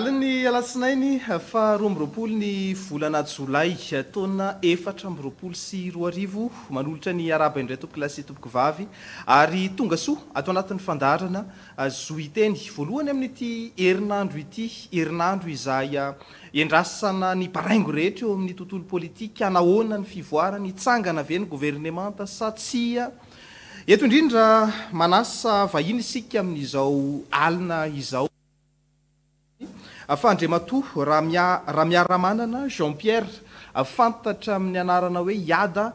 alin'ny alasinainy fa aroa amroapolo ny volana jolay ataona efatra amroapol sy roaarivo manolotra ny araba indray topokalase topokavavy ary tonga soa ato anatin'ny fandarana zoiteny voalohany amin'nyity herinandro ity herinandro izahaya ah, endrasana ny baraingo rehetra eo amin'ny tontolo politika anahoana ny fivoarany itsangana ave ny governemanta sa tsya eto indrindra manasa vahina isika amin'izao alina izao fa andrima toho raha mia raha miaramanana jean pierre fantatra amin'ny anarana hoe iada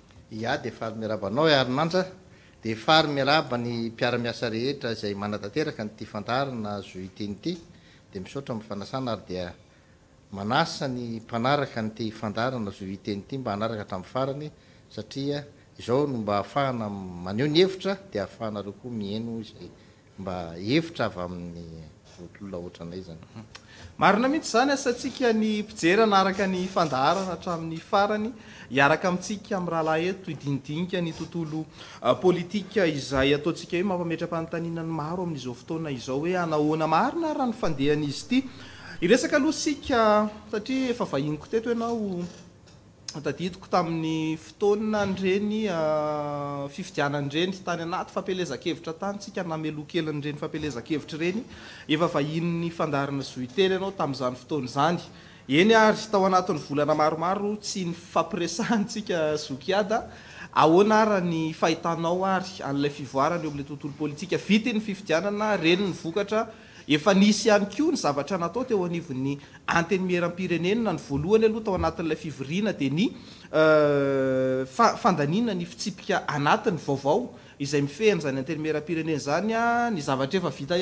a de fary miarabanao arinana de fary miaraba ny mpiaramiasa rehetra zay manatateraka nty fandarana zoitenity de misaotra mfanasana aryde manasa ny mpanaraka nty fandarana zoitenty mba anaraka htam'y farany satria zao no mba ahafahana maneo ny evitra de ahafahanaroko mihno mba evitra avy amin'ny tloaoata anay zany marina mihitsy zany asantsika ny mpijera naaraka ny fandaarana hatramin'ny farany hiaraka amintsika amin'y rahalahy eto hidinidinika ny tontolo uh, politika izay ataontsika o mampametra-panontaninany maro amin'izao fotoana izao hoe hanahoana marina raha no fandehan'izy ity iresaka lohasika satria efa vahiniko teto ianao dadiiko tamin'ny fotonina nreny ah, fividianany reny tany anaty fampelezakevitra tanytsika nameloa kelynreny fampelezakevitra reny efa vahinny fndarina zoitely ianao tamin'zany fotonzany eny ary tao anatn'ny volana maromaro tsy ny fampiresantsika zokiada ahoana ra ny fahitanao ary anlay fivoarany eo am'le tontolopoliika vitiny fividianana reny ny vokatra efa nisy ihany ko ny zavatra natao teoanivon'ny antenymerampirenea ny voalohany alohataoanatn'lay in dnnfinyooayhnyynzt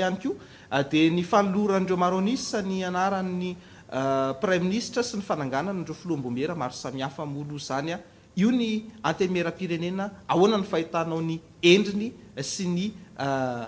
anyko d nyfnloranreo arisny nyprm ministre sy ny eeayonyteniermpirenea ahoanany fahitnao ny endriny sy ny euh,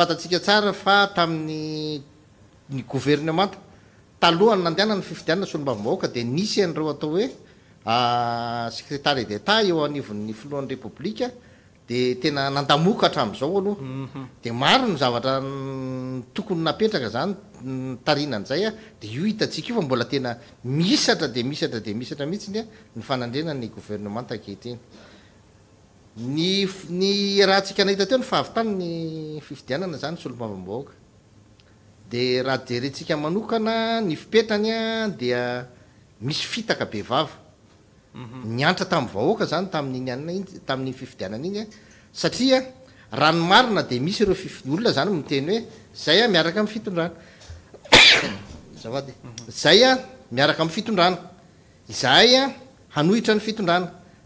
fatatikasarfa tamin'ny gouvernementtalohany nandeanany fifitianna solmbavmaoaka de nisy an'reo atao hoesecretary ah, detat eo anin'ny filoan'ny repoblika dtenanandaoka hatram'zaoad mhm. maro nyzavatr tokony napetraka zanytainan'zaya de io hitatsika io fa mbola tena misatra de misatra de misatra mihitsy ny ny fanandrena ny gouvernemente kehitreny ny ny rahantsika nahitateo ny fahavytannyiihjenerysy mhm. tamntanyiinyasariaranomarina de misy reo fifiolona zany teny hoe zay a miaraka mtzay mhm. a miaraka aminy fitondrana izahay a hanohitra ny fitondrana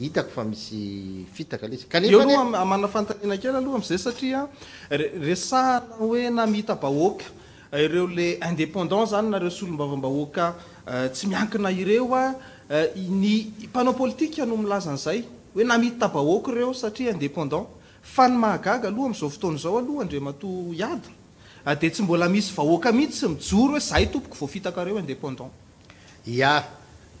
hitako fa misy fitakooehzayahoebao ireo le indépendant zanynareosolombaasy eh, ianina ireoanympnao eh, politikno ilazanzayoe naahoreosatipendantyhalohazao tnaoaohdrmde eh, tsy mbola misy vahoaka mihitsymiory hoeayeot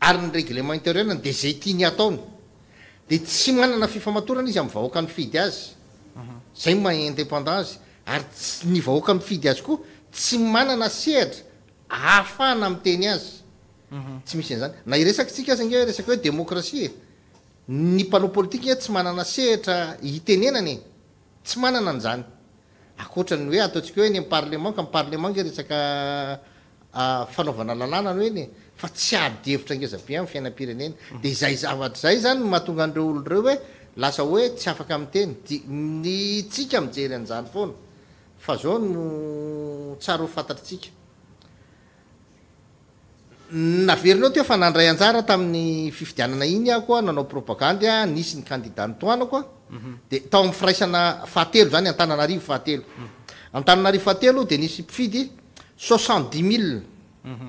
ary ny reglement interiany de zay tya ny ataony de tsy manana fifamatorany izy mahoaka idy azaypednayhoka dyazy koa tsy manana sehtra afahna amteny azy mhm. syisyaay naresakikaeehoday opliie ty mananaseheyoeaaotsika oenyparleentkmparlement e resaka ah, fanaovana lalànany hoenye fa tsy adhevitra ngezabe a'ny fiainampirenena de zay zavatr zay zany mahatonga anre oloreo oeaoe tsy ktekje eoayaaatamin'ny fifiianana inyaoa nanaoprdnisy ny dihaenyhnhatelo mhm. de nisy pifidy soxnt dix mile mhm.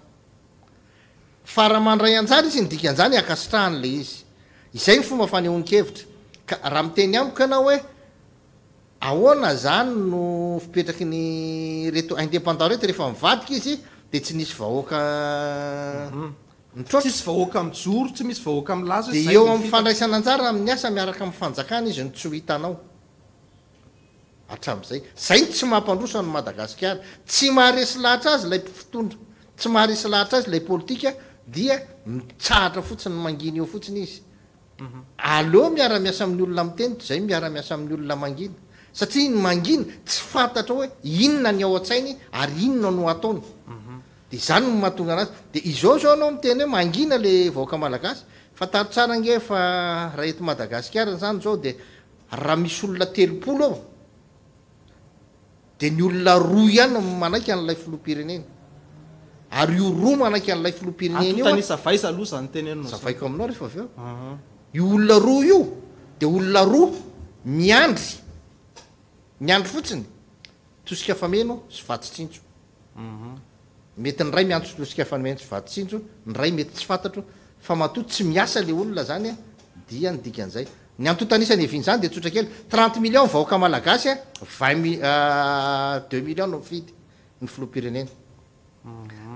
farahamandray anjara izynydikanzanyakasitrahany ley izy izay ny fomba fanehonikevitra ka raha miteny amiko ianao hoe aona zany no fipetraky ny reto independant rety refa iadika izy de tsy nisy eoa'yfandraianajara mhm. amin'ny asmiakmnhyayytsy ahmoanoaaa tsy maharesy lahatra azy lay fitondra tsy maharesy lahatra azy lay politika iamiahatrafotsinya eo fotsinyeiaraiasaaminy olona tenyzay iaramiasa amiyolonaaisatiany agin tsy fantatra ooe inona ny ao atsainy ary inona no ataodzanyahatongaaazdizao zaoanaomtenyho agina le oalaastsgeahaemadaasikazany zaodahisy olonaeolo ayolona hany manaika nlay filo-pireneny aayloireayiadry fotsinytosikattintay masokaeo satinoaymetysy ttsy olna anyyotany nzany detsotra kely trente million vaoka malagasya vin m ah, deux milliono mfidy ny filopireneny mhm.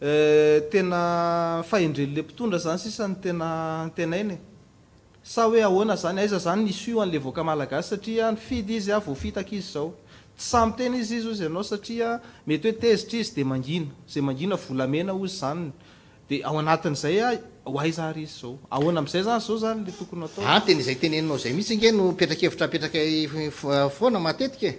eaendrenyle eh, pitondrazanysisantena zanyaiza zany sanle oa alagas satrian fidy izy a vofitak izy zao tsy samytena izy izy zy anao satriamety hoetezitra izy de maizayaninleazy zanydaoa'zayhaiziaonamzay any zao zany letokoyatotenizay tenenao zay mitsy ngeno petrakevitrapetraka eh, foana matetik e.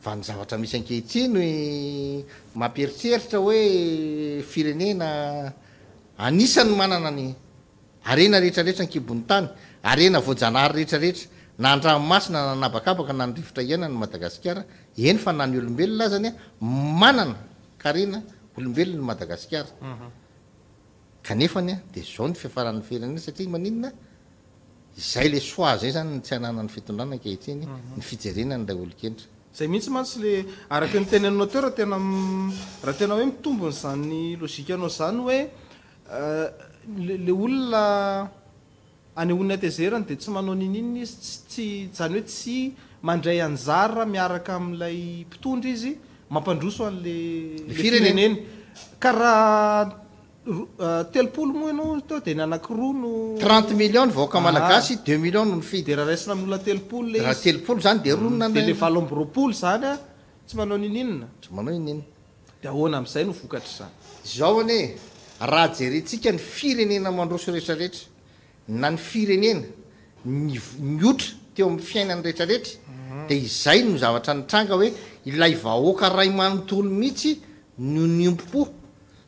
fa ny zavatra misy ankehitsiny mamperitreritra hoe firenena anisany manana ny arena rehetrarehtra nkibon'nytany arenavojanahry reetrarehetra nandraomasina nabakabaka nanrivotra ianany madagasikaraeylobeloeaoeaytsy mhm. anyfanakeht fieenana mhm. olokenta zay mihintsy mantsy le araky nyteneinao teo raha tena raha tena hoe mitombon'zany lôzikaanao zany hoe eh, le olona anyony atezerany de tsy manao nininny izy stsyzany hoe tsy mandray anjarrah miaraka ami'ilay mpitondry izy mampandroso hoan'lele fireneny karaha Ah, ente millionoalaas ah. deux million oiteo zany denaoane raha jerentsika ny firenena mandroso rehetrarehetra na ny firenena niotra teo am'ny fiainany rehetrareetry mhm. di izay no zavatra nytranga hoe ilay vahoaka ray manotolo mihitsy noniomp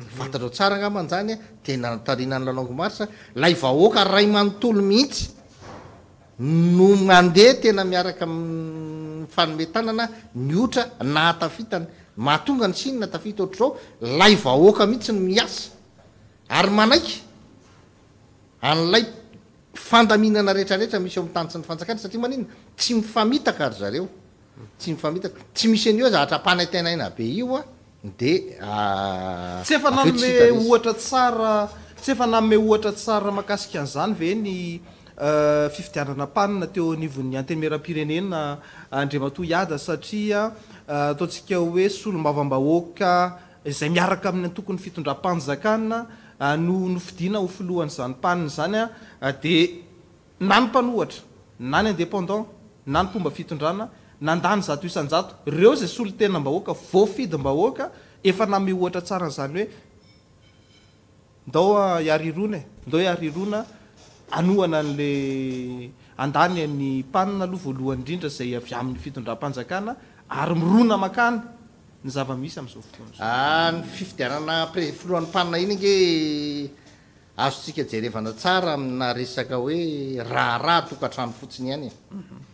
fatadrao tsaragamananya tenatarinanylanogomars lay vahoaka ray manontolo mihitsy no mandeha tena miaraka amfanome tanana miotra nahatafitany mahatonga ny shinna tafita ohatr rao lay vahoaka mihitsy ny miasa ary manaiky anlay fandaminana reetrareetra misy o amtansi ny fanjakan satria manina tsy mifamitaka ary zareoyi tsy misy a'o zahatrapanatanainabe i dtsy ah, efa nanome ohatra tsara mahakasika n'izany ve ny euh, fifitianana mpanina teo nivon'ny anteimeram-pirenena andriama to ada satria euh, ataontsika hoe solomavam-bahoaka izay miaraka amin'ny antokony fitondra-panzakana euh, no nofidiana hofilohany zany mpaniny zany a dia na ny mpanohatra na ny indépendant na ny mpomba fitondrana nandany zatisnato reo zay solo tena mbahoaka voafidy mbahoaka efa name ohatra tsaran'zany hoe ndaoa arronae ndao e, arirona anoana 'le andany any mpanina aloha voalohany indrindra zay avy amin'ny fitondra-panjakana ary mirona makany ny zavamisy am'zao fotoanzny ah, fifidiananapr filoan'nypanina iny ge azotsika jerevana tsara amina resaka hoe rahara tokatrano fotsiny hanye mhm.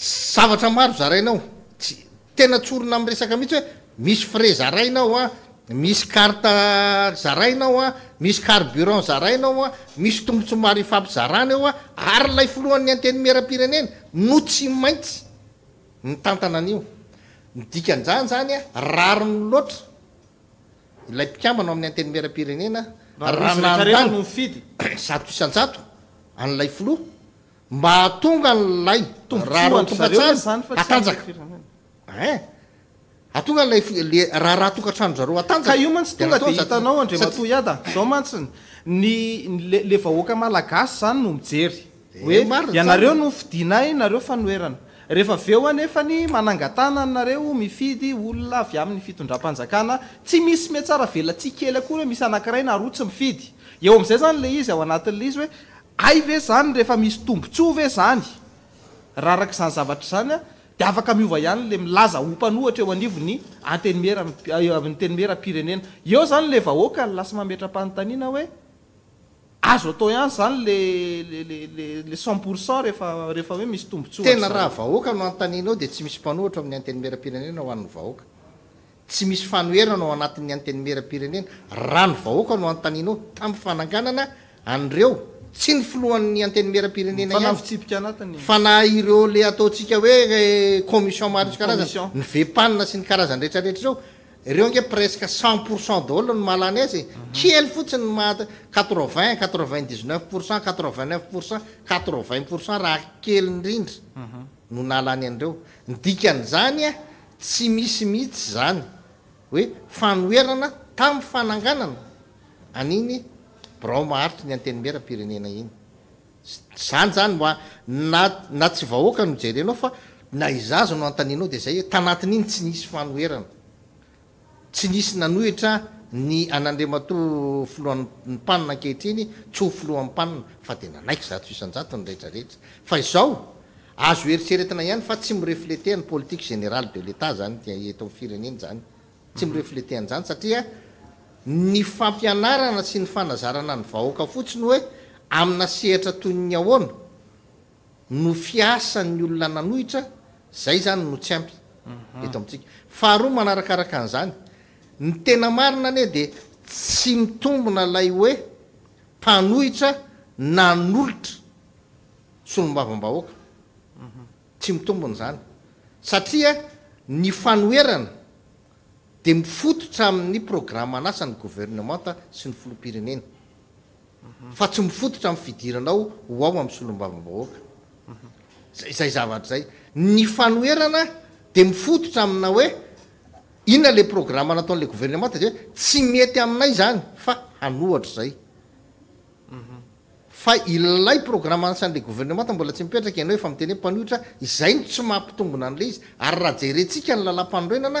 zavatra maro zarainao tsy tena tsorona am'resaka mihitsy hoe misy fre zarainao a misy arta zarainao a misy carburan zarainao a misy tompotsomaro ifapy zarany eo a ary lay filoha'ny antenymerampirenena no tsy maintsy nytantananio dikanjany zanya raronoloatra ilay mpikambanao amin'ny antenymerampirenena a'lay oa hiomatsy eh? ongataodtada zao mantsiny nylle vahoaka malagasy zany no mijery eh, oeanareo no fidinaynareo fanoerana rehefa veo anefany manangatana nareo mifidy olona avy amin'ny fitondram-panjakana tsy misy matsaravelatsi kely akore misy anakiraynarotsy mifidy eo am'izay zany le izy ao anatin'le izy oe ay ve zany rehefa misy tombontso ve zany raha rak' zany zavatra zanya de afaka miova ihany le milaza ho mpanohatra eo anivony a tenimeram-pirenena eo zany le vahoakan la sy mametra-panontaniana hoe azo atao ihany zany lelele centpourcent refahoe misy tombotsotena rahaahoakanoatainao de tsy misy mpanohto amin'ny ateerreeoanoaty misy oenaoantnyteehanoanaotaeo tsy ny filohan'ny anteny merampirenenaafa na ireo le ataotsika hoe eh, commission mari isy karazany nyvepaanina sy ny karazany retrareetra reo ireo nge presque cent pourcent dolla no mahalany azy kely mhm. fotsiny mahat qtent qevint dixneuf pourcent qtrevintneuf pourcent qtrevint pourcent raha kely nyrindra mhm. no nalany andreo nydikan' zany a tsy misimihitsy zany hoe fanooerana tam'ny fananganana aniny braharitry ny ateerapirenena inyzanyzanyna tsy vahoakajerenaofana izaza no aanao de zay tanatin'iny tsy nisy fanoerana tsy nisy nanohitra ny anandemato filoanny panina akehitriny tsy ho flohanpanina fa de nanaiky zatnnyrerae aoazo eritseritina ihany fa tsy mirefleteny politie générale deleta anydtrenenytsy mireleteanzany saia ny fampianarana sy ny fanazarana ny vahoaka fotsiny hoe amina sehatra toynyny ahono no fiasan'ny olona nanohitra zay zany no tsy ampy mhm. eto amitsika faharoa manarakaraka an'izany ny tena marina ane di tsy mitombona lay hoe mpanohitra na nyolotra solombavam-bahoaka mhm. tsy mitombony zany satria ny fanoerana mifototra amin'ny programme anasan vernement yoeyanoerana de mhm. mifototra amina hoe inonale programme nataon'le governementd hoe tsy mety aminay zanya anohayilayprogrammeanasan'le mhm. governement mbola tsy mipetrak naoftenmanohra izay ny tsomampitongona an'le izy ary raha jerentsika ny lala-pandroenana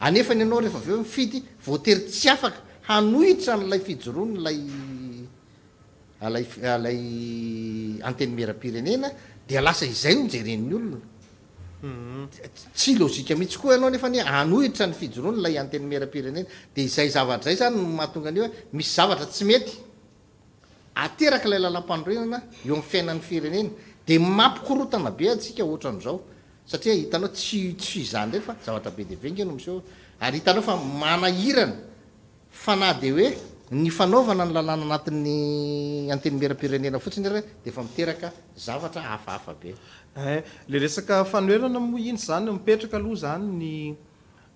anefa ny anao rehefa aveo mifidy voatery tsy afak hanohitra n'lay fijorony laylalay atenymerampirenenadas izay ojeeonatsykihitsy mhm. oaanaoef anohitra ny firoanlay aeraired iay raynahatongaisy zvtray eklay lala-panorenana eoamiy fiainan'ny firenena de mapikorotanabe atsika ohatran'zao satria hitanao tsy tsy izany rey fa zavatra be debenkeno miseo ary hitanao fa manahirana fa na de hoe ny fanaovana ny lalàna anatin'ny anteni mierampirenena fotsiny r o deefa miteraka zavatra afaafa be eh, le resaka fanoerana moa intsy zany mipetraka aloha zany ny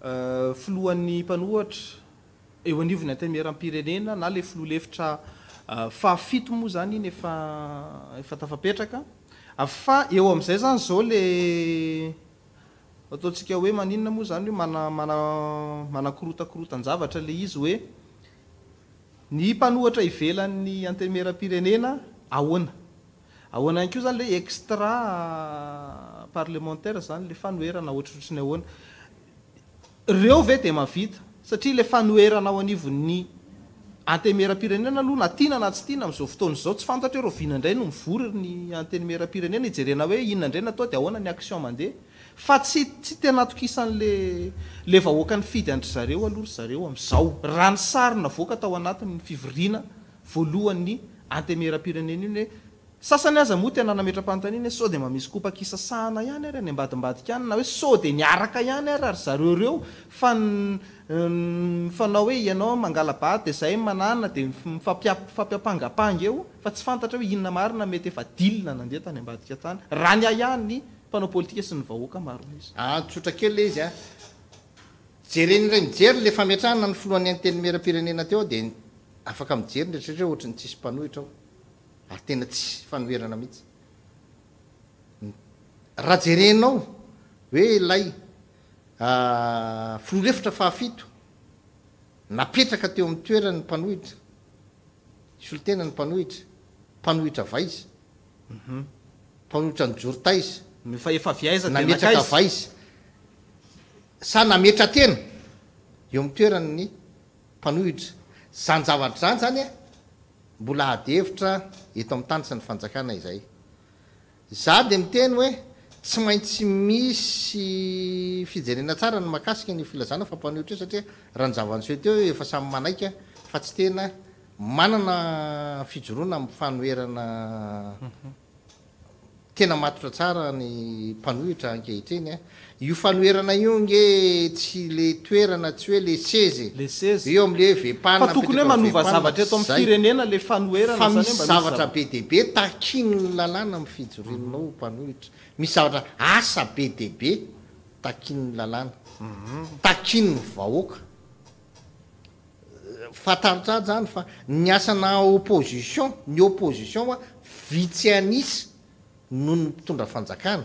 eh, filohan'ny mpanohatra eo anivony anteny merampirenena na le filoa lefitra eh, fahafito moa zany iny eaefa tafapetraka afa eo amn'izay zany zao le ataontsika hoe maninona moa zany hoe manaaa mana korotakorota anjavatra le izy hoe ny mpanohitra hivelan'ny antemerampirenena ahoana ahoananyko zany le extra parlementaire zany le fanoerana ohatra rotriny ahoana reo ve dea mavita satria le fanoeranao anivonny antemerampirenena aloha na tiana na tsy tiana amin'izao fotonazao tsy fantatra erovina indray no mivory ny antenimerampirenena ijerena hoe ina indray na atao dia ahoana ny action mandeha fa tsy tsy tenatokisan'le le vahoakan'ny fidy antry zareo aloha ry zareo am'izao ra ny sarinavoaka tao anatin' ny fivoriana voalohan ny antemerampirenena iny hoe sasany azamo tynanametra-pantanina so de mamisy koakisasahan ihany ary any ambadimbadikaany na hoe s de niaaka ihany ary ary zareoreo ffanao hoeianaonaaa zayn difampiaanga ang eo fa tsy fantatraho inn aina metyefain nandea tay abadikatanyraha nyaanympanao pliika sy nyhoaionytsiymhao hao hoelay filolo efitra fahafito napetraka teo am'y toeranny mpanohitra isolotena ny mpanohitra mpanohitra vaizy mhm. panohitra ny jortaizy nametrak vaizy sa nametra tena eo ami'y toera ny mpanohitra zanjava-dry zany zany a mbola ady evitra eto ami'y tany sa ny fanjakana izay za de ny teny hoe tsy maintsy misy fijerena tsara ny mahakasiky ny filazana fa mpanohitra io satria raha nyzavanyiseo teo efa samy manaika fa tsy tena manana fijoroana amiy fanoerana mhm. tena matotra tsara ny mpanohitra ankehitreny a eh. io fanoerana io nge tsy le toerana tsy hoe le seze eo amleezavatrabe dbe takinny lalàna ami'y fijorinnao mpanohitra misy zavatra asa be dbe tainnyakinny vahoakafatarotsa zany fa ny asana oposition ny oposition a vitsyanisy noho ny mitondra fanjakana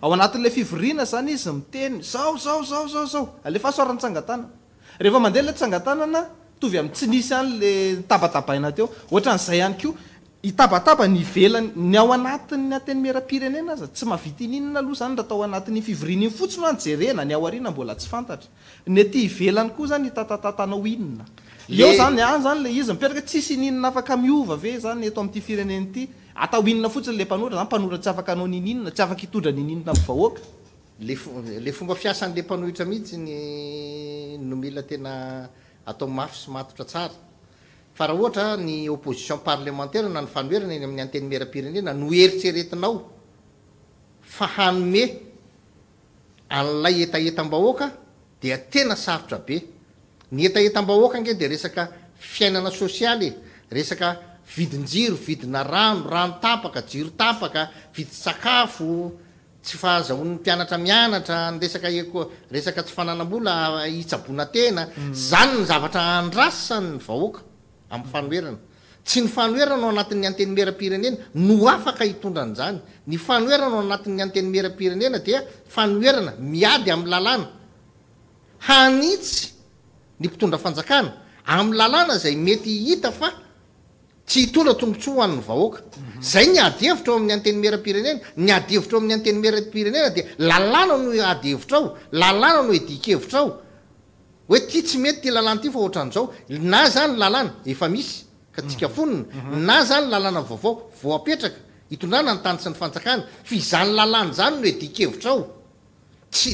ao anatin'le fivorina zany izy miteny zaozaozaozaozao alefaasoarantsangatanamadehale sangatnatsy yaatey mierapirenenats anaoanyaoany otsinyayzanyleizmpetra tsisy ninna afak miova ve zany ato amty firenenyity atainna fotsiny le panohra zapanorataabaanle hhny opposition parlementaira na ny anoerina y amin'ny anteny merapirenena noeritseeretinao fa hanome anlay etaetambahoaka de tena sarotrabe ny eta etambahoaka nge de resaka fiainana sosialy resaka vidinjiro vidina rano rano tapaka jirotaaka vidisakafotsy hany panarnaa eaaatsy ny mm. mm. fanoerna o anatin'ny atenimerampirenena no afaka hitondranyzany ny fanoeranao anatin'ny antenimerampirenena dia fanerana miady amny lalnahanitsy ny mpitondranakana amy lalana zay mety hita fa ts hanyhaaynaeraoam'ny atenymerampirenena nyadevitraoami'ny antenymerampirenena d rnoekeiraot tsy mety ty lny faanaona zanylalna efa misy ka tsikafonina na zanylalnavaovao voapetraka itondrana ntanysy ny fanjakany fizanylalan zany noedikevitr aotsy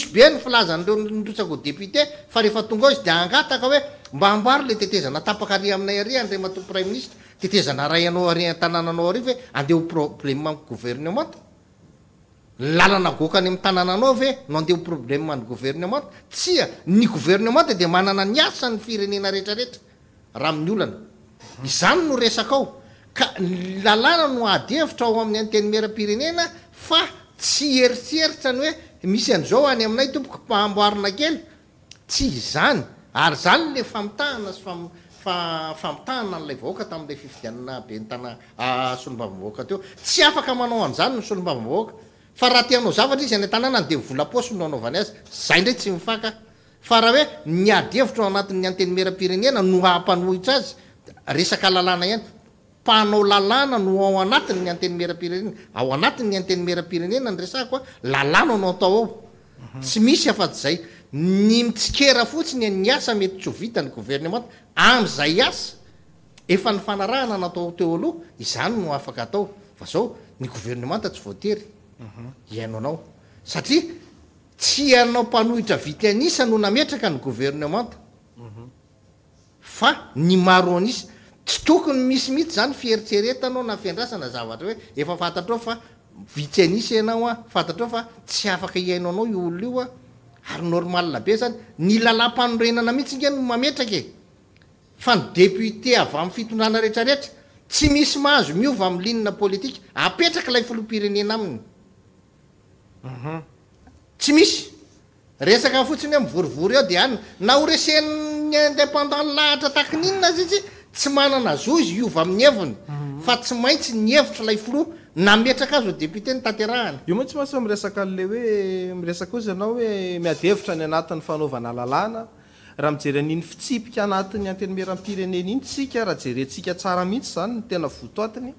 sobe ilazanreo rotsakdeptéa eao zydao mba amboary le tetezana tapaka ary aminay ary andramator ministra teenayanaoatannaoe deleeeenty atnaoeebleeentsa eent d anany any no esaao ka lalàna no ady evitra ao aminy anteny merampirenena fa tsy eritserits any hoe misy azao any aminay tomok aamboana key ty zny ary zanyle fmitahanitahana nlay oaka tamla iiiane ntnolbavoakatotsy afakmanao anzany nysolbaoaka ahatnao avata z anandevlaoanaonyzay ndrak tsy iahaoe niadevitrao anatin'ny antenimerampirenena no ahampanohitra azy esakllna ihany panao lalàna no ao anatinyny atenimerampirenenaoanatnyatenimerampirenena nskoa lalàna naoatao ao tsy misy afatzay ny mitsikera fotsinyn asa mety ts itany overnemnt shnataoteoalohanynoatootyy aohitavitasonaekny verenty aoanis tsy tokony misimitsy zany fieritseretnao nafiandrasana zavatra hoe efa fatatro fa vitsyanisa anao a fantatro fa tsy afak iaino anao olon ioa ayoralbe zanyny lala mpanorenana mihitsyingeno maetrak e. fa ny deputé avy am'ny fitondrana reetrareetra tsy misy mahazo miova amy linna politika apetraky lay filopirenena aminy mhm. t isyesa fotsiny hoe mvorivory ao de an naoresenny andepanday lahatra takininna zyitsy tsy manana azo izy ova amin'ny eny mhm. fa tsy maintsy ny evitra lay foloa na metrak azo deputé ny tatahanyomaatsy mats mresak le oeiresak ozy anao oe miadevitra ny anatin'n fanaovanalalana raha mijernny fitsiik anayerampireneninik ahjeensika aiitsy anytenatoeatooenmoa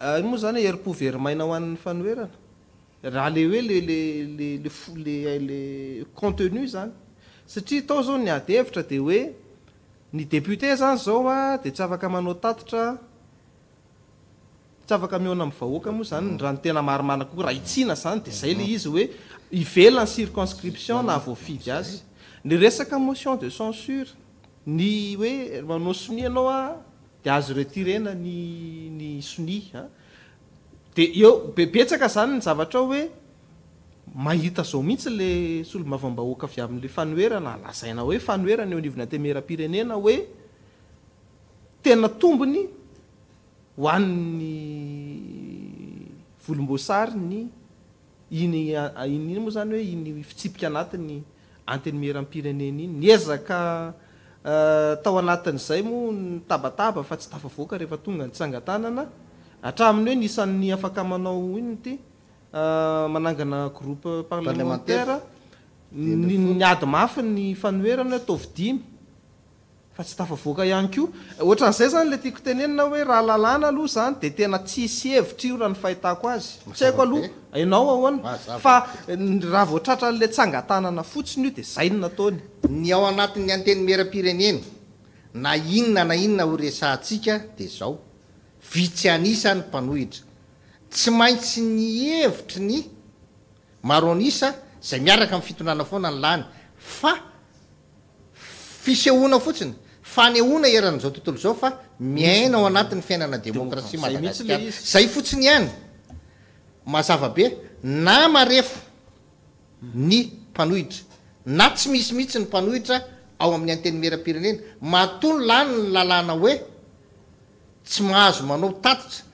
ah, zanyo herpoerimaina hoannynerahale oe llle contenu zanysaria tao ao iaevitra d oe ny député zany zao a de tsy afaka manao tatitra tsy afaka mihona am vahoaka moa zany raha notena marimanako oa raha itsiana zany de zay le izy hoe ivelona ny circonscription na voafidy azy ny resaka motion de censure ny hoe manao soniianao a de azo retirena n ny soni a de eo bebetsaka zany ny zavatra o oe mahita zao mihitsy le solomavmbaoakavy an'le fanoena alazaina oenerneoanatemera-pirenena hoe tena tombony hoani'ny volomboasary ny inyiny iny moa zany hoe iny fitsipika anatiny anteny ierampireneniny nyezaktao eh, anatin'zay moa ntabataa fa tsy tafaoaka ehefatonganysanganna atraminy hoe nisan'ny afaka manao inyn ty Euh, ooaan'izay zany le tiako tenenina hoe raha lalana aloha zany de tena tsisy hevitra io raha ny fahitako azy tsy haikoalohaanaohaafa raha voatratranle t anga otsiny iodzannaaoyny ao aany antey eaieneaa inon ainn heika de zao vitsy anisany mpanohitra tsy maintsy ny evitry ny maronisa zay miaraka am'ny fitondrana foana ny lany fa fisehona fotsiny fanehona eran'izao tontolo zao fa miaina ao anatin'ny fiainana demokrasia madasikany zay fotsiny ihany mazavabe na marefo ny mpanohitra na tsy misimihitsy ny mpanohitra ao amin'ny anyteny mera-pirenena matono lany ny lalàna hoe tsy mahazo manao tatitra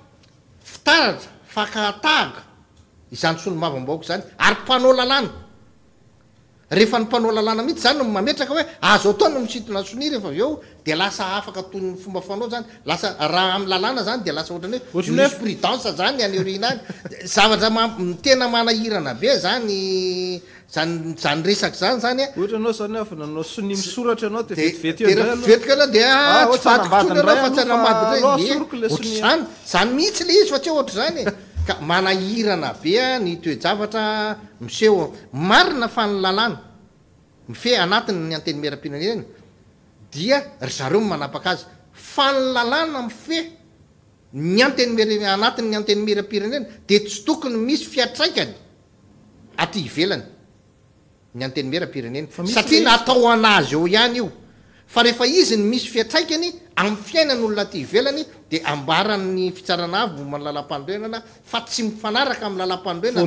fitaratra fakahatahaga izany solomavambaoko zany ary panao lalàna rehefa ny mpanao lalàna mihitsy zany n mametraka hoe azo atoa no misitona soni re efa aveo de lasa afaka toyny fomba fanao zany lasa raha am'y lalàna zany de lasa oatrany hoe oatsnsy pridance zany anyeriinany zavatra mamtena manahirana be zany zanyesaky zany zanyekadzn ah, ah, eh. zany mihitsy le izy fa tsia trzany e. ka manahirana bea nytoeva mseho aina fanllna mfe anat ny atenimrampireenazeo aaz fanyllna mife nyaeanati'ny atenimeram-pirenena de tsy tokony misy fiatraikany aty ivelany satria natao an'azy eo ihany io fa rehefa izyny misy fiatraikiny am'y fiainan'olona ty ivelany de ambara'ny fitsarana avy bomany lala-pandroenana fa tsy mifanaraka amylalapandroenaa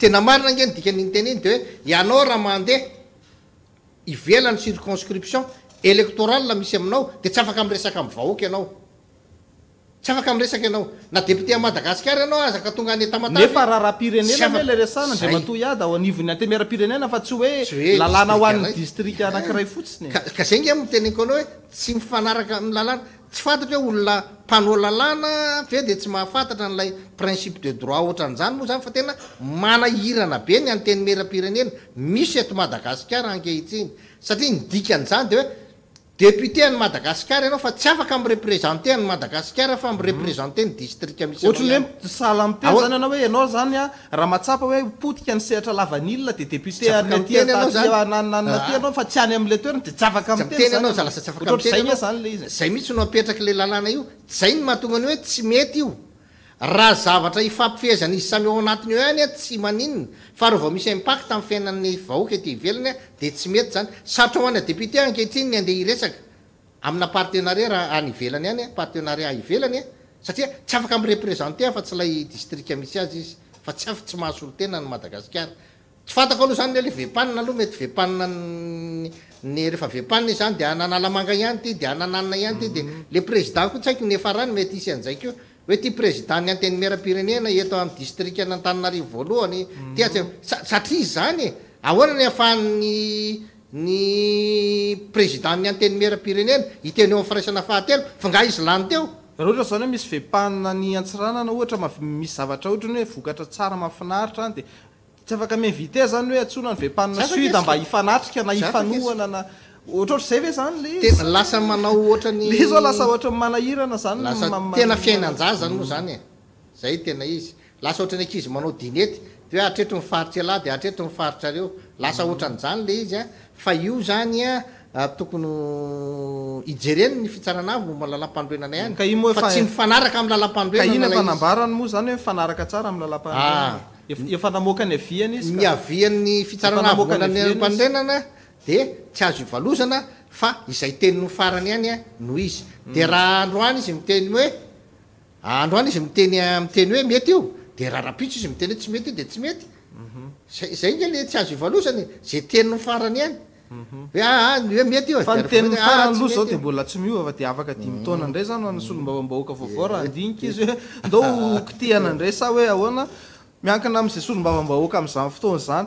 tena marina geny dikanntena iny de oe ianao raha mandeha ivelany circonscription électoral misy aminao de tsy afaka am resaka vahoakaaao tsyafaka amresaka anao na deputémadagasikara anao azaka tonga ytaeaharahapireemle nadatoadaoaiony ate mera pirenena fa tsy oe lalàa hoann'ny distri anakirayfotiny ka zangetenko anao hoe tsy mifanaraka m lalàna tsy fantatra hoe olona mpana lalàna ve de tsy mahafantatra n'lay principe de droit ohatra an'izany moa zany fa tena manahirana be ny anteny mera pirenena misy eto madagasikara ankehitsiny satria ndikaan'zanyde député any madagasicar anao fa tsy afaka am représenté any madagasicarfa am'y hmm. représenté ny distriqut iohatrany hoe sala am tena zany anao hoe anao ah, zany a raha mahatsapa hoe potika ny sehatra lava n'ilona de député atynanannaty anao ah. fa tsy any amle toerin de tsy avaka amteny naozan zany le izy zay mitsy no apetraky le lalàna io tszay ny mahatongany hoe tsy mety io raha zavatra ifampiezan'izy samyo anatiny eo any a tsy maninny fa r vao misy mpac amiy fiainanny vahoaka ety ivelany a de tsy mety zany satranadepté gehtiny ea'apateai aelny anypaeaiaielanya satria tsy afak mreprézente fa tsy lay distrik misy azy izy fa tsy af tsy mahasolotenany madagasikar tsy fantao aloha zany ele vepaninaloha metyepaiyeaaznyde lamanga ihany y d aa hanyydentat iany mety isy anjaiko hoe ty prézident 'ny anteni merampirenena eto ami'ny distrik nantannari voalohany mm. ty ats satria zany e ahoana ny afahan'ny ny prézident ny anteny merampirenena hiteny eo am' faraisana fahatelo fanga izy lany teo rahaohatra zany hoe misy veampanina ny antsiranana ohatra misy zavatra ohatra ny hoe vokatra tsara mahafinaritra any di tsy afaka am invite zany hoe atsona ny veampanina suide mba hifanatrika na ifanoana na asatena fiainanja zany moa zany e. zay tena izy lasa oatra 'ny ankizy manao dinety hoe atretry mifaritry alahy de atretry mifaritry reo lasa ohatran'zany le izya fa io zanya tokony ijereniny fitsaran avomlala-pandroenanay anyf tsy e- mifanaraka amy lalapandroennyavianny fitsaranavmpadrenana d tsy azo valozana fa izay tennofarany anya noozdaaaz mteyoeteyoeeeetyfa tennlo zao de mbola tsy miova fa de afaka di mitoana indray mm. zany oany solombavambahoaka mm. vaovao raha ndinika izy hoe dao kotihana indray sa oe ahoana miankina am'zay solombavam-bahoaka am'izany fotoana zany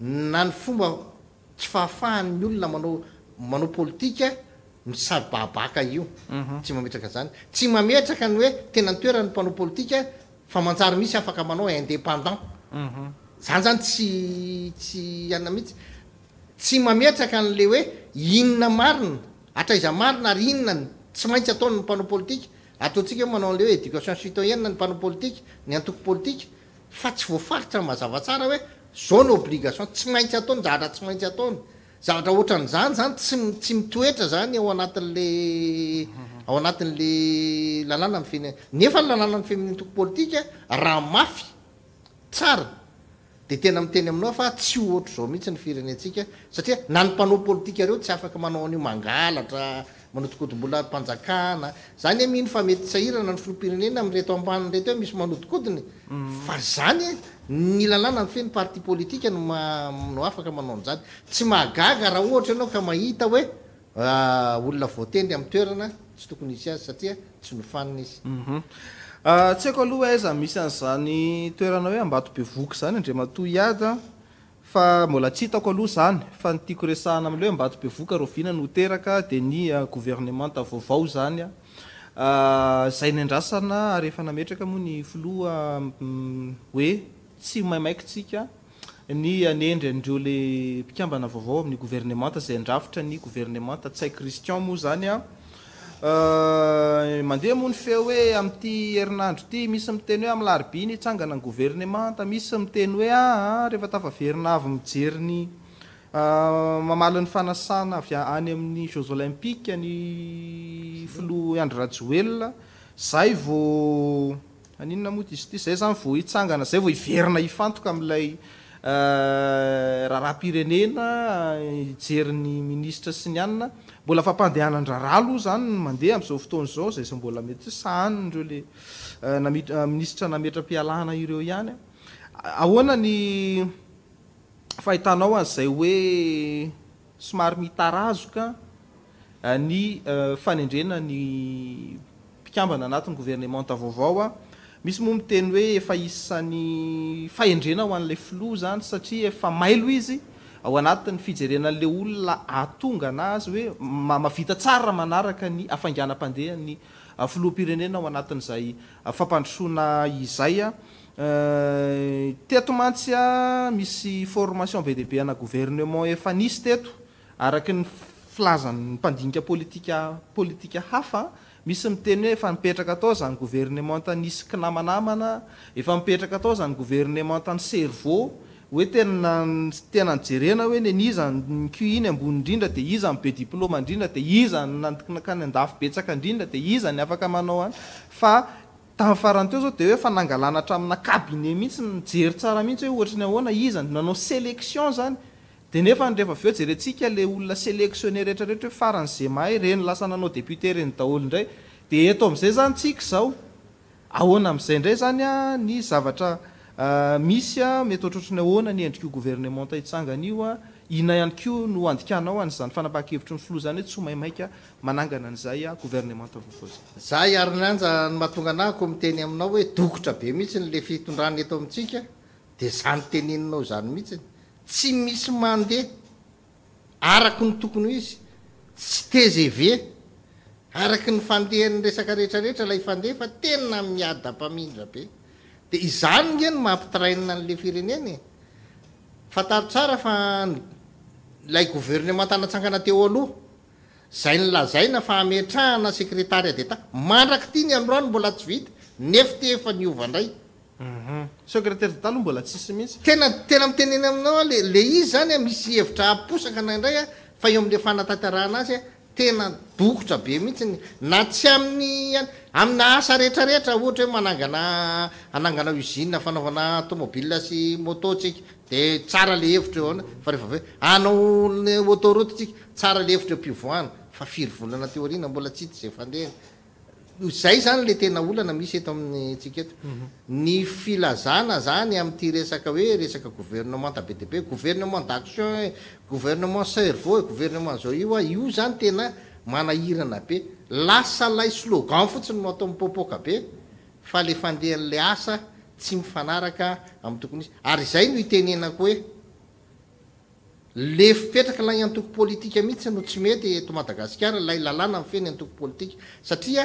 nay fomba tsy fahafahannyolona omanaopolitikmisavybaabaka iotsy mhm. aetrakazanytsy metakay oetenatoeanny panaopolitifa namisy afakmanao indpendant mhm. zany zany tss anna miitsytsy mametraka nle oe inona marina atraiza marina ary inonany tsy maintsy ataony panao politik atontsika ho manao'lehoedcation citoyen ny mpanaopolitik ny antokopolitikfa tsy voafaritra mazavatsarao zao ny obligation tsy maintsy ataony zahatra tsy maintsy ataony zavatra ohatra n'zany zany tsytsy mitoetra zany ao anatin'le ao anatin'le lalàna amy fe nefa ny lalàna ay feminintoko politika raha mafy tsara de tena miteny aminao fa tsy h oatra zao mihitsy ny fireneatsika satria nanympanao politika reo tsy afaky manao an'io mangalatra manodikodmbolamanana zany e, mihno fa metysaiana y flopirenena areto abanet hmisy manoionylàa mm. e, fenprtipoiino ao afakmanaonatha oaanao hoolonaoaey am'toena tsy ah, toonizy azy sara sy nofaiiztsy mhm. ah, aiko aloha aza misy anzany toerana oe ambatobe voky zany ndrmato ad fa mbola tsy hitako aloha zany fa nytiako resahana amleho amba to bevoka rovina noo teraka dia ny ah, gouvernementa vaovao zany a ah. ah, zay nyandrasana rehefa nametraka moa ny filoa mm, hoe tsy mahimaikitsika ny anendry andreo le mpikambana vaovao amin'ny gouvernemente zay andrafitra ny gouvernementa tsy haik kristian moa zany a Euh, mandeha mony feo hoe am''ty herinandro ty misy mteny hoe amlarbeny itsangana n gouvernement ta misy miteny hoe aha rehfa tafa verina avy mijeriny euh, mamalan'ny fanasana aya any amin'ny jeus olympike ny flo andro rajy oela zay v ainona mot izy ty zay zany v hitsangana zay vao iverina ifantoko am'lay euh, raharaha pirenena ijerin'ny ministre sy ny anina mbola fampandehanan-draraloh zany mandeha ami'izao fotoany zao zay za mbola metyshany dreo le eh, eh, ministre nametra-pialahna ireo ihany ahoanany fahitanao azay hoe somary mitarazoka eh, ny fanendrena ny mpikambana anatin'ny gouvernemente vaovao a misy moa miteny hoe fa isan'ny faendrena ho an'la flo zany satria efa mailo izy ao anatin'ny fijerenanle olona atonga anazy hoe mavita tsara manaraka ny afainanam-pandehaniloampirenena ah, aoazaymndrooanaizaytetomantsya ah, ah, eh, misy formation be debe na gouvernement efa nisy teto araka ny filazanmndnia poliipolitika hafa misy miteny ho efa mipetraka atao zany governement tanis kinamanamana efa mipetraka atao zany governement tany cervau oe ttena nyjerena hoe n nizayuiny ambonyindrindra de izanbe dlômdrindra d izraeozaodeoeinaine miitsy njery tsaraiitsyhoe otrny ahana izany nanao sélection zany de nefa nrefaeojerensika le olona sélectionne rehetrareetra hofrnzyhheyas nanaodepté enyolnday de eto am'zay zany tsika zao ahona am'izayndray zany ny zavatra Ah, misy a mety otrotriny aoanany endrik'o governementhitsanganyio a ina anyko noandikanao anzan fanapaha-kevitry nyflo zany hoe tsymahay mia anangana an'izay aguvernementa za iainana ahaong ako mtey ainao oe okotra be mihitsn lef itndrny eto atia d za ny tenenao zany mihits tsy misy andea aaky ny tokony izy tsy ezeveaak nyfndhn'nyeak ehetraehetra la if iaa-andrabe d izany ngeny mahampitiraina n'le fireneny e? fa taotsara fa lay gouvernement tana-tsangana teo aloha zay nlazaina faametrahana secretary de ta mandraky ty ny anroano mbola tsy vit nef ty efa nioa ndrayad mhm. t ysttena miteneny aminaoale le izy zany misy hevitra aosaka na indraya fa eo ale fanatay hz tena dokotra be mihitsy ny na tsy amin'ny any amin'ny aasa rehetrarehetra ohatra hoe manangana anangana usina fanaovana tomôbilyasy moto tsika de tsara le hevitra eo fa rehefa vo hanaoe oto roto tsika tsara le hevitra eo mpiovoana fa firy volana teoriana mbola tsy ty zay fandreny zay zany le tena olanamisyetmezzny mhm. amtehoeevernement a be debe gouvernement dationgouvernement cerva ouvernementzao iiozanytenmaanelasa lay slogan fotsiny no ataomipopokabefale fndehle astsy ifnakamtokonizyary zay no itenenakohoe le etrak lah antoko politika mihitsy no tsy mety eto madagasikara lahy lalàna mfeyatokopolitiksatria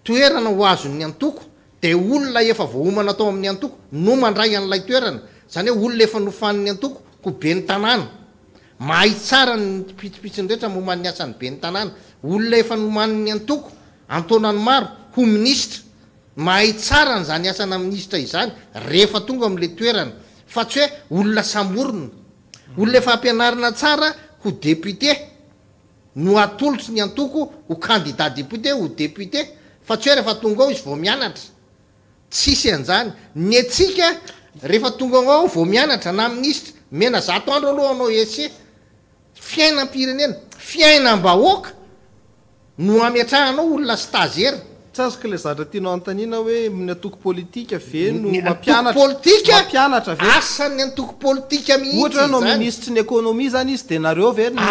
stoerana oazo'ny antoko de olona efa vohomana atao ami'ny antoko no mandray an'lay toerana zanyho olona efanofan'nyatoko oe nytnnahay aitiitnaoanyeolany atoo antnany maro ho ministra mahay tsarany zanyasanamiistra izany tongaale toena tsy hoe olona samorona olona efa ampianarina tsara hodept no atolotsy ny antoko ho candidat depoté ho deputé fa tsy hoe rehefa tonga ao izy vo mianatra tsisy anzany ny atsika rehefa tonga aao vo mianatra na ministra mena zato andro aloha anao ese fiaina ampirenena fiaina m-ba hoaka no amy atrahanao olona stagery tsy azkleztra tianao atanin oe y atoko politika venoasa'ny atoko politikto ministr nyonomi zany izy de nareo eato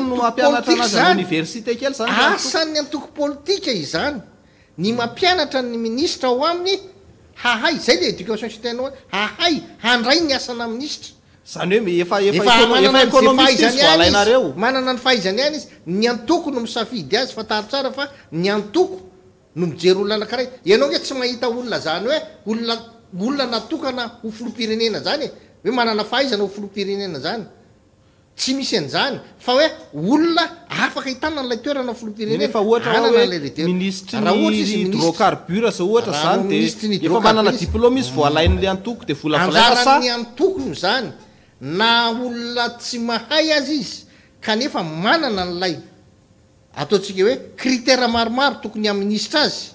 no aiantniversitkelyasan'ny antoko politika izany ny mampianatra ny ministra ao aminy ahay zay leatioaoahay andray ny asanaministrazanyoeanay fahazny a iz ny antokony misafidy azy fataosfa nyatoko nonijery olona anakaray ianao ge tsy mahita olona zany hoe olnaolona natokana ho folo-pirenena zanye hoe manana fahaizana ho filopirenena zany tsy misy an'zany fa hoe olona afaka hitana an'lay toerana flompireeaa danarany antokony zany na olona tsy mahay azy izy kanefa manana n'lay ataotsika hoe critera maromaro tokony a'ministra azy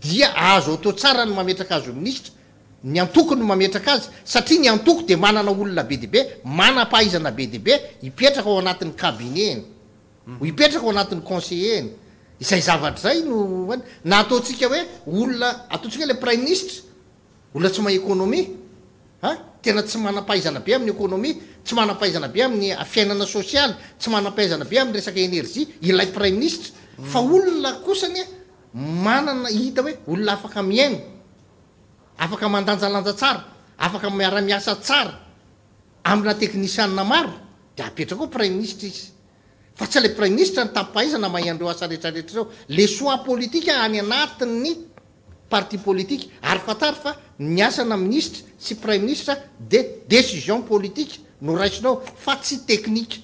dia azo atao tsara ny mametraka azo ministra ny antokony mametraka azy satria ny antoko de manana olona be deabe mana-pahaizana be deabe hipetraka ao anatin'ny kabinet ny ho ipetraka ao anatin'ny conseiller ny izay zavatr' zay no any na ataotsika hoe olona ataotsika hoe le prime ministre olona tsy ma economia atena tsy manam-pahizana be ami'ny ekonomia tsy manam-paizana be amin'ny fiainana sosialy tsy manam-paizana be am'ny resaka energia ilay prim ministra fa mm. olona kosanyaasa anatekniia aoeraoi rsarimnir ntaahizana maheo asaeraeeo le i politika any anatinnyparti politik aryfataryfa nyasana ministra sy praime ministra de décision politiqe no raisinao fa tsy teknike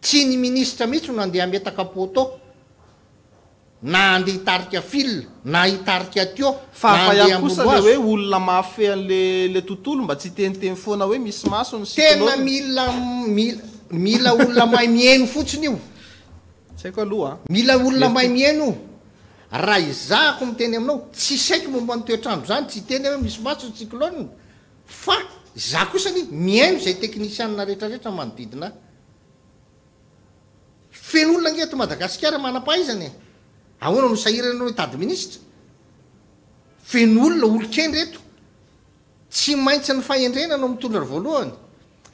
tsy ny ministre mihitsy no andeha metaka poto na ande hitariky file na hitariky atioee olona aaehalle totolo ba tsy teniteyfoana oe mis asoeiamila olona may meno fotsiny iomila ah. olona may mienoio raha iza ko miteny aminao tsi saiko momba nytoetrandro zany tsy teny hoe misymasosilô osanyino zayieefeny olona geto madagasikara mana-pahizanyahoananoahirnaaotnistrafeny e. olona olo kendreto tsy maitsy ny faendrenanao mitonra valohany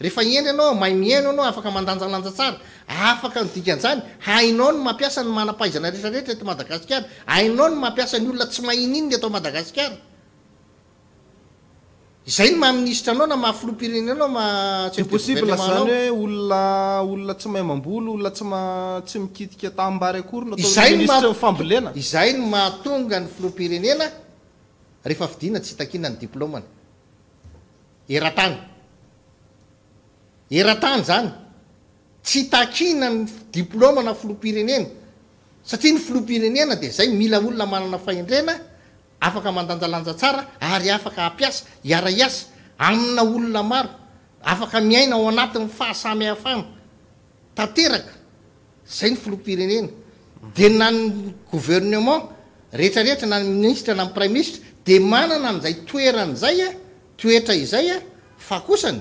ehfendr naomahy miainoanao afaka mandanjalanja tsara afaka nodikanzany hainao ny mampiasa ny manampaizana rehetrarehetra eto madagasikara ainao ny mampiasa ny olona tsy main' iny ly atao madagasikara izay ny mahaminisitra anao na maha filopirenenao massanyhoe olna olona tsy mahiy mambolo olna ty mtsy mikitika tambaryakoronoate izay ny mahatonga ny filopirenena ehfa vidina tsy hitakina ny diplômany er-tany era-tany zany tsy takina ny diplôma na filoampirenena satria ny filoapirenena de zayilanaafaaiasaraiasa amina olona maro afak miaina ao anati'ny fahasamy hafanaeay noaieeaeeent rehtaretra nany ministre na prim ministra de manana aizay toeran'zay a toetra izaya fa kosany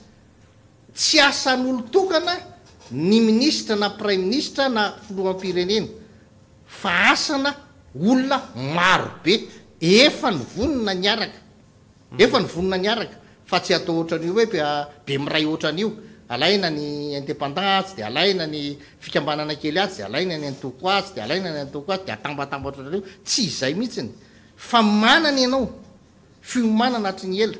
tsy asan'n'olo-tokana ny ministre na praim ministre na filoam-pirenena fa asana olona marobe efa ny vonona nyaraka efa nyvonona nyaaka fa tsy atao oatran'o oe ah, be miray oatran'io alaina ny independan asy de alaina ny fikabanana kely azy de alaina nyntokoasyde alaina nyatoko asy de atambatabatrany tsy izay mihitsiny fa manany ianao fiomana anatrny ela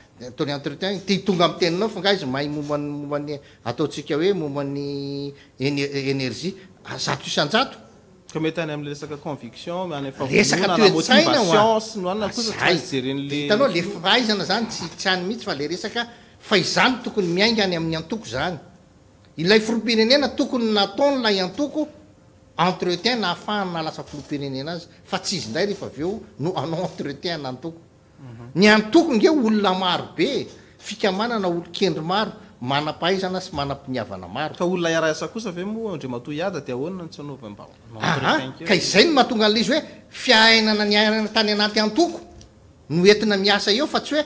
ataoyentretientytonga amtennao fa ngah izy mahy mombamomban'ny ataotsika hoe momban'ny energie ah, zato isanatotaolezna zany ts tsy any mihitsy fa le resaka fa izany tokony miaingaany amin'ny antoko zany ilay folo-pirenena tokony nataonylay antoko entretien na afahana lasa flo-pirenena azy fa tsy izy ndray rehefa aveo no anao entretienntoko Mhm. ny antoko nge olona marobe fikamanana olo kendry maro manam-pahaizana sy manam-piniavana maroahaka izay ny mahatonga anla izy oe fiainana niaiana tany anaty antoko noentina miasa eo fa tsy hoe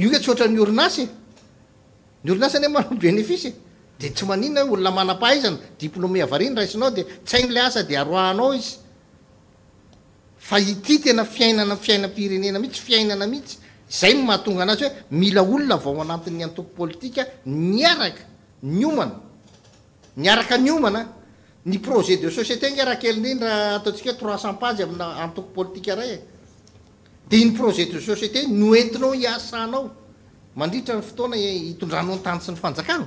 io e tsy oatra ny orinasy nyorinasy ano manaobenefisy de tsy manina ho olona manam-pahaizana diplômeavarianyraisinao de tsy haiy n'la asa de aroahanao izy fa ity tena fiainanafiainapirenena mihitsy fiainana mihitsy zay n mahatonga anazy hoe mila olona vao anatin'y antoko politika niaraka ny omana niaraka nyomana ny projet de société gne rahakelindriny raha ataonika hoe trois cent paze amia antoko politik ray e de ny projet de société no entinao iasanao mandritra ny fotoana itondranao ntany sy ny fanjakana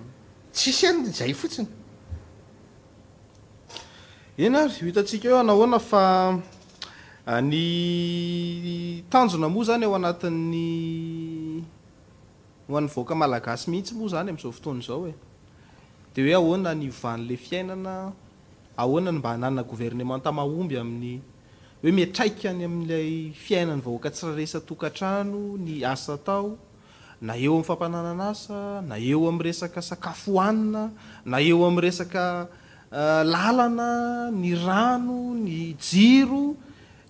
tsisy anyzayfotsinyen ayitatika e anahoana fa ah, ny tanjona moa zany ao anatin'ny ho an'nyvaoaka malagasy mihitsy moa zany am'izao fotoany zao e de hoe ahoana ny ovan'le fiainana ahoanany mba hanana gouvernement tamaomby amin'ny hoe mitraiky any ami'lay fiainany vahoaka tsy raharesa tokantrano ny asa tao na eo am' fampanananasa na eo am'resaksakafoanina na eo am'resaka eh, lalana ny rano ny jiro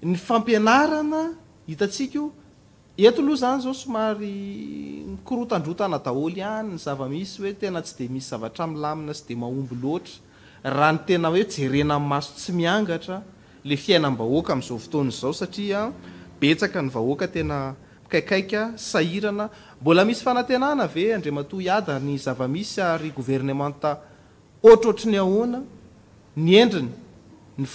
ny fampianarana hitatsiaka o eto loha zany zao somary korotandrotana daholy hany ny zavamisy hoe tena tsy de misy zavatra mlamina sy de mahomby loatra raha ny tena hoe jerena aymaso tsy miangatra le fiainanbahoaka am'izao votoanzao satria betsaka ny vahoaka tena kaikaikanmbola misy fnatena ve adrmat adany zavamisy aryvernementotrotny aonny endrinyny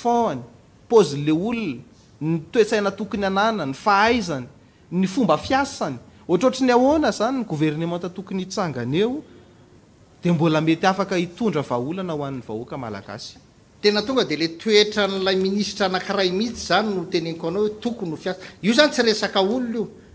hanyôile olona ny toesaina tokony anana ny faaizany ny fomba fiasany oatrotrnyahona zany ny gvernementtokonyngaenda nhoa'atenatonga de le toetra n'lay ministra nakray mihitsy zany noteneko anao oe tokony ho fias io zany tsy resak olono io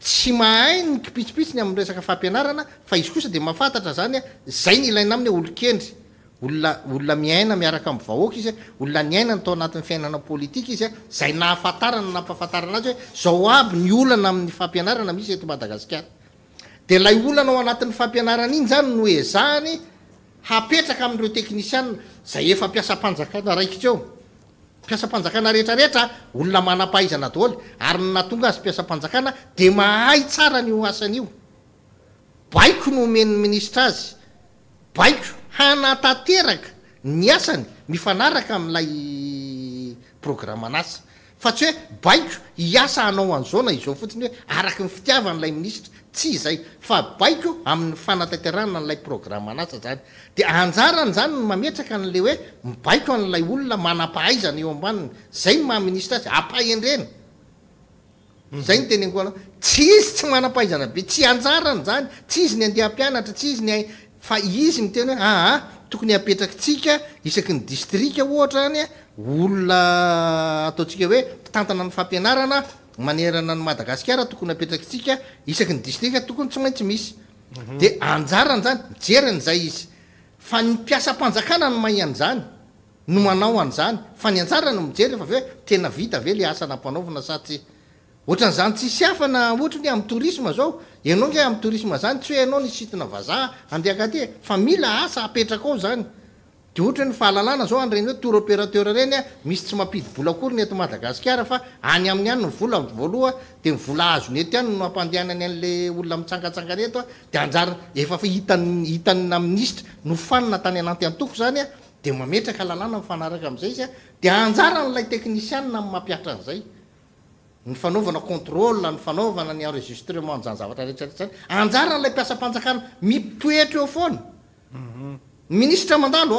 tsy mahain ny kipitsipitsiny ami'nresaka fampianarana fa izy kosa de mafantatra zanya zay ny ilaina aminyoe olokendry olona olona miaina miaraka amvahoaka izy olona niaina ny atao anatn'ny fiainanapolitika izy a zay nahafantarana namfahafantarana azy hoe zao aby ny olana amin'ny fampianarana misy eti madagasikary de lay olanao anatin'ny fampianarana iny zany no e zany hapetraka amin'ireo teknisianna zay efampiasampanjakana raiktseo piasa-panjakana rehetrarehetra olona mana-pahiza ana daholy ary nna tonga azy mpiasam-panjakana de mahay tsara ny o asanyio baiko noomenny ministra azy baiko hanatanteraka ny asany mifanaraka amin'ilay programme anasa fa tsy hoe baiko hiasa hanao anizaona izao fotsiny hoe araky ny fitiavan'ilay ministra tsy izay fa baiko amin'ny fanatatirana n'lay programme anasa zany di anjarany zany n mametraka an'le hoe baiko an'lay olona manapahaizany eo ambaniny zay n mahaministra sy apahendrena zay ny teny noana tsy izy tsy manampahaizana be tsy anjarany zany tsy izy ny andeha ampianatra ts izy ny fa izy miteny hoe aha ah, tokony apetraktsika isaky ny distrika ohatra any olona ataotsika oe tantana ny fampianarana aneaayadaaskaatooy apetrakiatoy ts aintsyisdananzany ijey an'zay izyfa ny piasnjana mhm. ny mahy an'zany nomaaoazany yaijeel asnamaaonasatyatran'zany ts sy afana ohatra ny amtoris zao anao ge amytoi zany tsy hoe anao nsitina vzahadea ila asaaetrak aozay deohatra heny fa halalana zao anyreny hoe touropérater reny a misy tsy mampidy bolakoryny etmadagasikafa ay ainyanynovaalohadvola azonet anynoapndhanay al olona mitangatagetiratyaay ajara n'layteiiaaanyr nyfanvananyenregistrementzatraeyajaranlay mpiasapnakanioeeo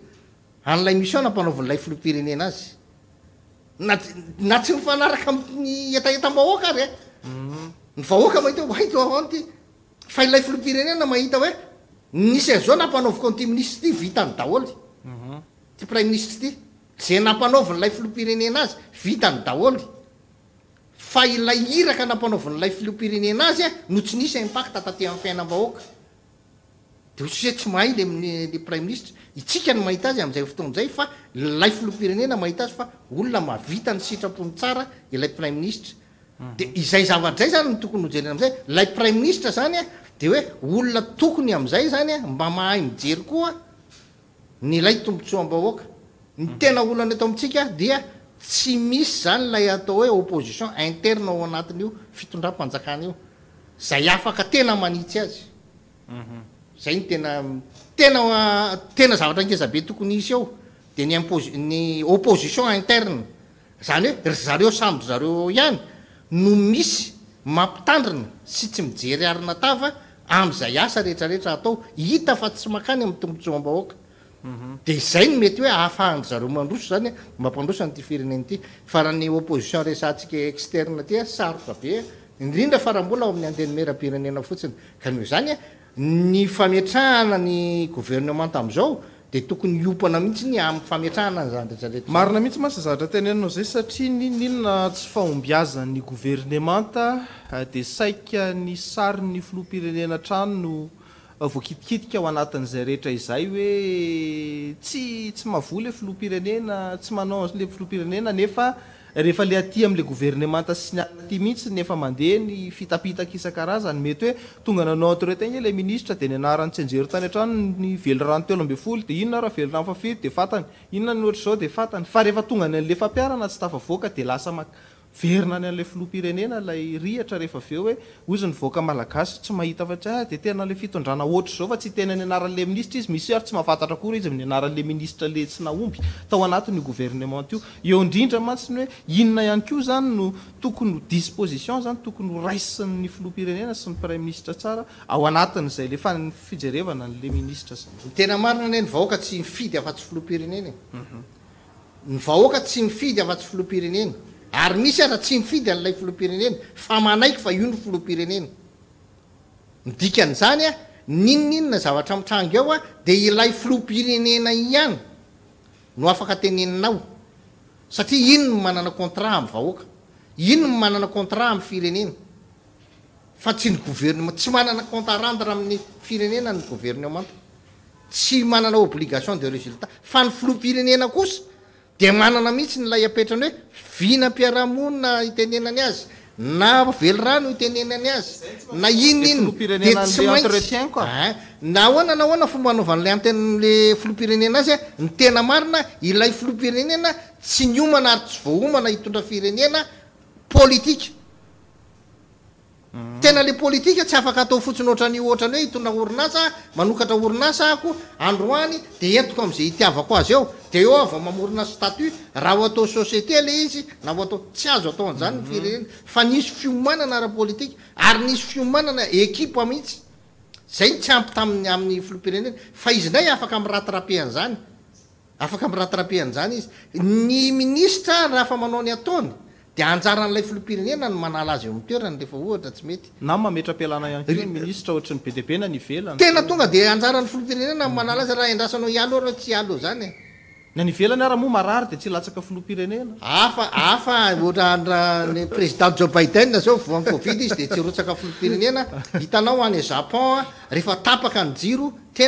anaysonaaovnlay filoinenaza ty ifnak yetaetaahoa yhoaaaithaanty alay filoirenena hhonaao naaavko nty ministrty vitany daholyyry istaolayfio-inenatnaovnlay filo-pirenen azy no tsy nisyimpact taty am'y fiainamahoaka sa tsy mahay lele primemnistre itsika ny mahit azy amzayotnzayoireneaahalnatany sitraponytsara ayrmemnistr mhm. izay zavatrzay zany ny tokony ojeenaa'zay layprimeministre zanydoe olona tokony am'zay zany mba mahay mijery koayay tombos mhm. enolany ato amitsikad tsy misy zany lay atao hoe opposition intere ooynantsy azy mhm. zay ny tena tenatena zavatra ankezabe tokony isy eo de ny opposition interne zany hoe ry zareo sambry zareo ihany no misy mampitandriny sy tsy mijery arina tava am'zay asa rehetrarehetra atao it fa tsy makany amtosmbzay metyhoe aafary zareomandrosozanymampadosanytyfirenentyfa ahaypoitionstsikaexternetyirindrhaoaoam'y aeyerapirenena fotsiny o zany ny famietrahana ny gouvernemente amn'izao de tokony ompana mihitsy ny amn'ny famietrahana nyizany retrareta marina mihitsy ma syzavatra tenenao zay satria ny ninona tsy fahombiazany gouvernemanta eh, dia saika ny sary ny filoa pirenena tranono eh, voakitikitika ao anatin'izay rehetra izahy hoe tsy tsy mavoale filoampirenena tsy manaole filoampirenena nefa rehefa le aty am'le gouvernemanta sy niana ty mihitsy nefa mandeha ny fitapitaky isan-karazany mety hoe tonga nanao atreo tegna le ministre de nianaranytsenjery tany atrano ny velo rano telo ambe foly dea inona raha velo rano fafito de fatany inona ny ohatr' zao de fatany fa rehefa tonga any an'le fampiarana tsy tafavoaka de lasamak verina ay a'la filo-pirenena lay ihatra ehefa aeo hoe oznyoakaalaasy tsy ahitfatdtea ah, la fitodranaoatryzao fa tsy tena ny aaanle inistre izy misyay tsy mahafantatra akory izy ai'yanaa'le ministrele tsy naomby tao anatin' gouvernement tio eo indrindra matsiny hoe inona ihay ko zany no tokonyhodisposition zany tokony haisinny filo-pirenena sy ny prè inistre tsara aoaat'zay le fan'yfijevana le iistr-i ry misy arahtsy mifidynlay floairenena fa anaik fa iony floairenenaan'zanyaninninna zavatra itrango eoa de ilay floapirenena ihany noaneaaa inono ananatrtahainnaatamyirene tsye tsy nanantandra amin'y firenenanygverneent tsy ananaobligation de résultat fa ny flopirenena kosa de manana mihitsy nylay apetrany hoe vinam-piarahamonna itenenany azy na velo rano itenenany azy na iny inny de tsy maintsyn ah, na ahoana na hoana fomba anaovan'lay antenale filo pirenena azy a ny tena marina ilay filoampirenena tsy ny omana ary tsy voaomana hitondra firenena politike tenale politika tsy afak atao fotsiny otranyotrany hoe itondraorinasa manokatra orinasaako androany de entiko amza itiavako azy eo deeo va mamorinatatut raha oatao soieté le izy naoatoty azoatozny mhm. ire fa nsy fion api ary nsy fioanana eipo mitsy zay tyampy taa'y flopirenen a iz nayafakmrarahanzanyafaaahnzany izy ny inistre rahafa manaony ataony d anjara n'lay filom-pirenena ny manala azy am toerany reefa ohatra tsy mety na mametrapialana ministre ot'ny bedebe na nivelanytena tonga de ajaran'ny filopirenena manala azy raha endrasanao alo r tsy al eo zany e. na nivelany arah moa marary de tsy latsaka folo-pirenena afa afa otaaray président jo baiden azao voanycovid izy de sy rotsaka flopirenena hitanao ane japona rehfa taaka ny jiro te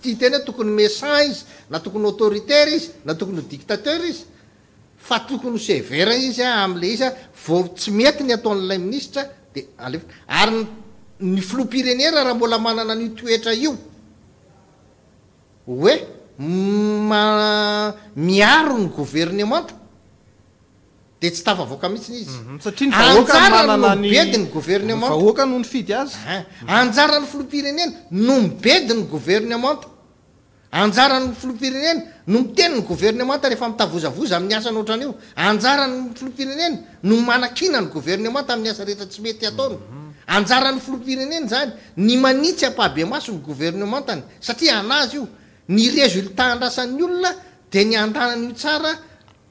ty teny ho tokony messan izy na tokony autoritara izy na tokony diktateur izy fa tokony sever izy a amle izy a vo tsy mety ny ataon'lay ministre di alef ary ny floa pirenera raha mbola manana n'o toetra io hoe ma- miaro ny gouvernement yeaan'nyflo-pirenen noo mbediny governemantanjaranyflompireneny no mitenny vernentefaitazazaa'y aaajaranylopireney noo aakinany overnent am'ny aseta tsy etyataoajarany mhm. flo-pireneny zany ny manitsy ampahabe asony governemantny satria anazy io ny reultat andasan'nyolona de ny antanany sara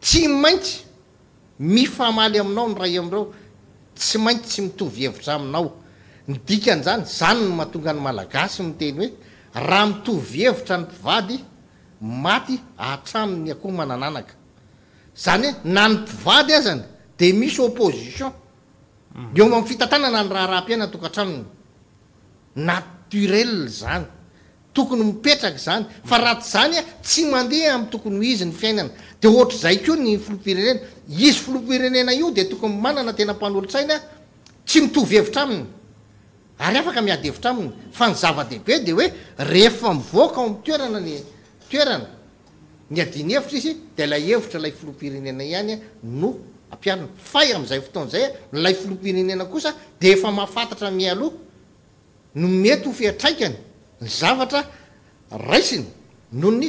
tsy maintsy mifahmaly aminao nray amreo tsy maintsy tsy mitovyhevitra aminao ndikan' zany zany n mahatonga any malagasy miteny hoe raha mitovyhevitra ny mpivady maty atraminy ako manananaka zany nanympivady azany de misy opposition mm. eoma mfitantanana ny raharahampiainatoka atraminy natorel zany tokony mipetraky zany fa rat zany a tsy mandeha am'ytokony hizy ny fiainana de ohatrazay ko ny filompirenena izy filompirenena io de tokony manana tena mpanolosainy tsy mitovyhevitraayaevirany zvdbed iaka ao amtoeranayoeaevitra izy d la evitra lay filopirenena any noayaay fotonayayloienenoaahrohno mety hofiatraikany ny zavatra raisiny nohony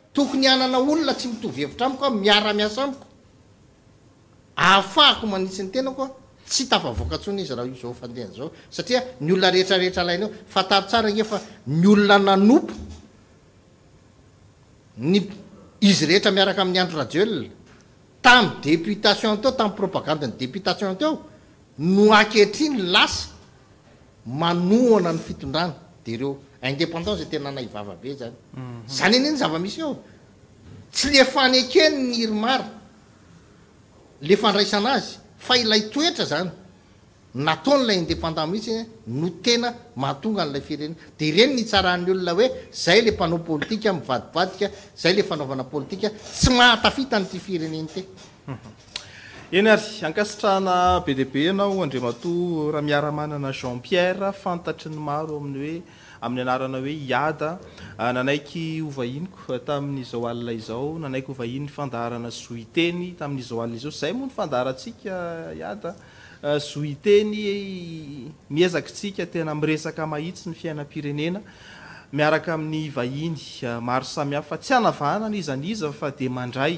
tokony anana olona tsy mitovyhevitra amikoa miara-miasa amiko aafahako manitsy ny tena koa tsy tafavoakantsona izy raha i zao fandehan'zao satria ny olona rehetrarehetra laina eo fa tapitsara gnefa ny olona nanopo ny izy rehetra miaraka amin'ny andro rajioela tam deputationteo tami' propaganda ny deputationteo no akeatriny lasa manoana ny fitondrana de reo idpedna ae annyedi iaytoetr anyatoindpendt its no tena mahatonganlay firend rennnyolon oey leoy haitnyty firenenteny ary ankasitrnabe debe anao adrmatoah miarananjampiere fantatry ny maro aminy hoe amin'ny anarana hoe iada ah, nanaiky ovahiniko ah, tamin'nyzo alina izao nanaiky ovahininy fandarana zohiteny tamin'n'izo alina izao zay moa ny fandarantsika iada zohiteny ah, miezakitsika tena miresaka mahitsy ny fiainam-pirenena miaraka amin'ny vahiny maro samihay fa tsy anavanany izan'iza fa dia mandray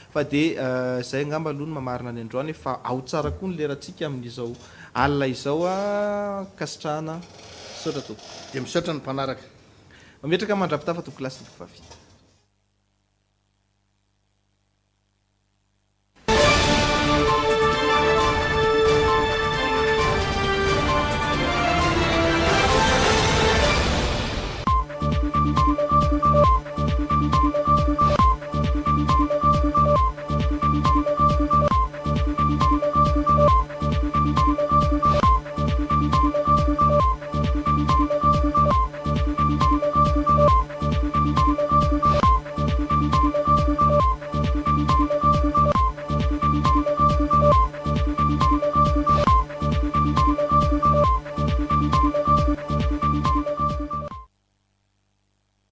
fa dia euh, zay agnamba aloha ny mamarina any androany fa ao tsara koa ny leratsika amin'izao alina izao a ah, kasitrahna sotra toko di misotra ny mpanaraka mametraka mandrapitafatoko lasy kovavi